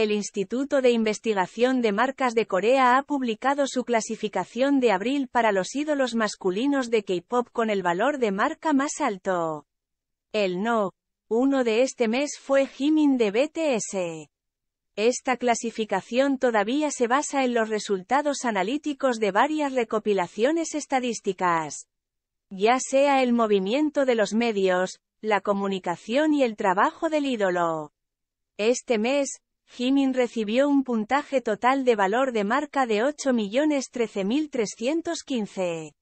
El Instituto de Investigación de Marcas de Corea ha publicado su clasificación de abril para los ídolos masculinos de K-pop con el valor de marca más alto. El no. Uno de este mes fue Jimin de BTS. Esta clasificación todavía se basa en los resultados analíticos de varias recopilaciones estadísticas. Ya sea el movimiento de los medios, la comunicación y el trabajo del ídolo. Este mes, Jimin recibió un puntaje total de valor de marca de 8.013.315.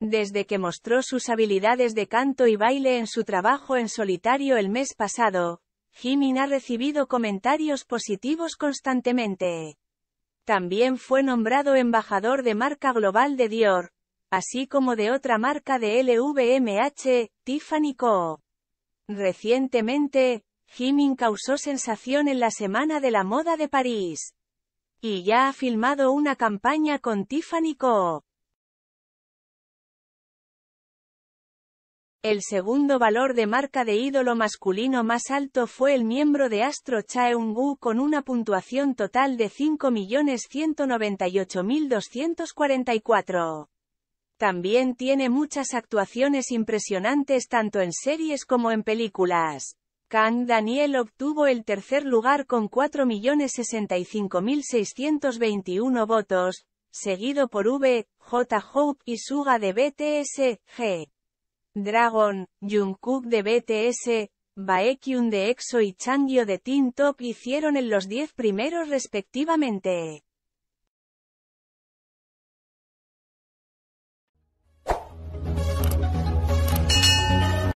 Desde que mostró sus habilidades de canto y baile en su trabajo en solitario el mes pasado, Jimin ha recibido comentarios positivos constantemente. También fue nombrado embajador de marca global de Dior, así como de otra marca de LVMH, Tiffany Co. Recientemente, Jimin causó sensación en la Semana de la Moda de París. Y ya ha filmado una campaña con Tiffany Co. El segundo valor de marca de ídolo masculino más alto fue el miembro de Astro chaeung woo con una puntuación total de 5.198.244. También tiene muchas actuaciones impresionantes tanto en series como en películas. Kang Daniel obtuvo el tercer lugar con 4.065.621 votos, seguido por V, J. Hope y Suga de BTS, G. Dragon, Jungkook de BTS, Baekhyun de EXO y Changyo de Teen Top hicieron en los 10 primeros respectivamente.